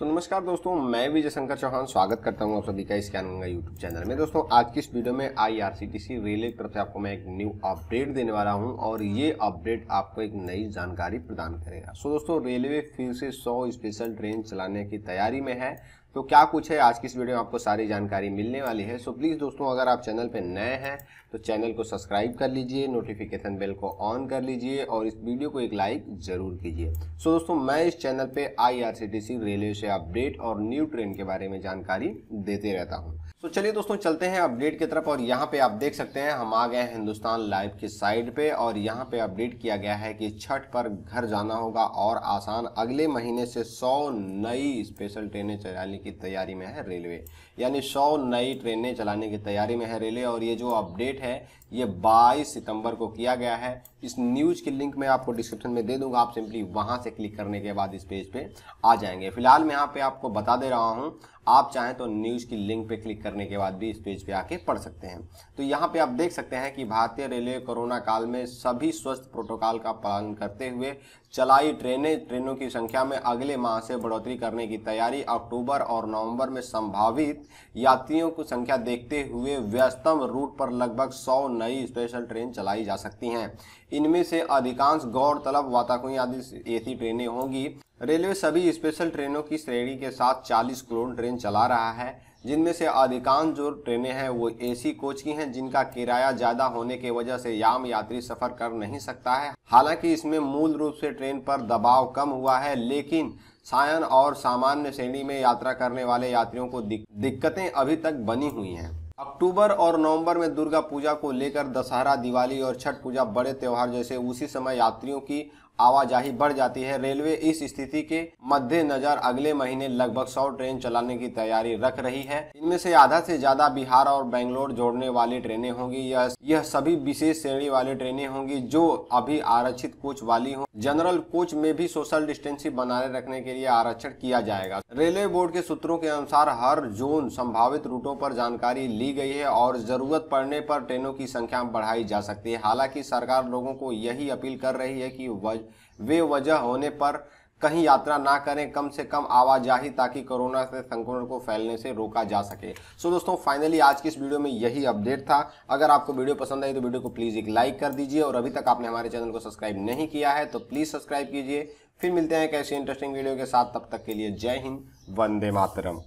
तो नमस्कार दोस्तों मैं विजय शंकर चौहान स्वागत करता हूं आप सभी का इस गंगा यूट्यूब चैनल में दोस्तों आज की इस वीडियो में आईआरसीटीसी रेलवे की तरफ से आपको मैं एक न्यू अपडेट देने वाला हूं और ये अपडेट आपको एक नई जानकारी प्रदान करेगा सो दोस्तों रेलवे फिर से 100 स्पेशल ट्रेन चलाने की तैयारी में है तो क्या कुछ है आज की इस वीडियो में आपको सारी जानकारी मिलने वाली है सो प्लीज़ दोस्तों अगर आप चैनल पर नए हैं तो चैनल को सब्सक्राइब कर लीजिए नोटिफिकेशन बेल को ऑन कर लीजिए और इस वीडियो को एक लाइक ज़रूर कीजिए सो दोस्तों मैं इस चैनल पे आईआरसीटीसी रेलवे से अपडेट और न्यू ट्रेन के बारे में जानकारी देते रहता हूँ तो चलिए दोस्तों चलते हैं अपडेट की तरफ और यहाँ पे आप देख सकते हैं हम आ गए हैं हिंदुस्तान लाइव की साइड पे और यहाँ पे अपडेट किया गया है कि छठ पर घर जाना होगा और आसान अगले महीने से 100 नई स्पेशल ट्रेनें चलाने की तैयारी में है रेलवे यानी 100 नई ट्रेनें चलाने की तैयारी में है रेलवे और ये जो अपडेट है ये 22 सितंबर को किया गया है इस न्यूज़ की लिंक मैं आपको डिस्क्रिप्शन में दे दूंगा आप सिंपली वहां से क्लिक करने के बाद इस पेज पे आ जाएंगे फिलहाल मैं यहाँ पे आपको बता दे रहा हूँ आप चाहें तो न्यूज़ की लिंक पे क्लिक करने के बाद भी इस पेज पे आके पढ़ सकते हैं तो यहाँ पे आप देख सकते हैं कि भारतीय रेलवे कोरोना काल में सभी स्वस्थ प्रोटोकॉल का पालन करते हुए चलाई ट्रेनें ट्रेनों की संख्या में अगले माह से बढ़ोतरी करने की तैयारी अक्टूबर और नवंबर में संभावित यात्रियों की संख्या देखते हुए व्यस्तम रूट पर लगभग सौ नई स्पेशल ट्रेन चलाई जा सकती हैं इनमें से अधिकांश गौरतलब वाताकुई आदि एसी ट्रेनें होंगी रेलवे सभी स्पेशल ट्रेनों की श्रेणी के साथ 40 करोड़ ट्रेन चला रहा है जिनमें से अधिकांश जो ट्रेनें हैं वो एसी कोच की हैं जिनका किराया ज़्यादा होने की वजह से याम यात्री सफ़र कर नहीं सकता है हालांकि इसमें मूल रूप से ट्रेन पर दबाव कम हुआ है लेकिन सायन और सामान्य श्रेणी में यात्रा करने वाले यात्रियों को दिक्कतें अभी तक बनी हुई हैं अक्टूबर और नवंबर में दुर्गा पूजा को लेकर दशहरा दिवाली और छठ पूजा बड़े त्यौहार जैसे उसी समय यात्रियों की आवाजाही बढ़ जाती है रेलवे इस स्थिति के मद्देनजर अगले महीने लगभग सौ ट्रेन चलाने की तैयारी रख रही है इनमें से आधा से ज्यादा बिहार और बेंगलोर जोड़ने वाली ट्रेनें होंगी यह यह सभी विशेष श्रेणी वाली ट्रेनें होंगी जो अभी आरक्षित कोच वाली हो जनरल कोच में भी सोशल डिस्टेंसिंग बनाए रखने के लिए आरक्षण किया जाएगा रेलवे बोर्ड के सूत्रों के अनुसार हर जोन संभावित रूटों पर जानकारी ली गई है और जरूरत पड़ने पर ट्रेनों की संख्या बढ़ाई जा सकती है हालांकि सरकार लोगों को यही अपील कर रही है कि वज... वे वजह होने पर कहीं यात्रा ना करें कम से कम आवाजाही ताकि कोरोना से संक्रमण को फैलने से रोका जा सके सो so, दोस्तों फाइनली आज की इस वीडियो में यही अपडेट था अगर आपको वीडियो पसंद आई तो वीडियो को प्लीज़ एक लाइक कर दीजिए और अभी तक आपने हमारे चैनल को सब्सक्राइब नहीं किया है तो प्लीज़ सब्सक्राइब कीजिए फिर मिलते हैं एक ऐसी इंटरेस्टिंग वीडियो के साथ तब तक के लिए जय हिंद वंदे मातरम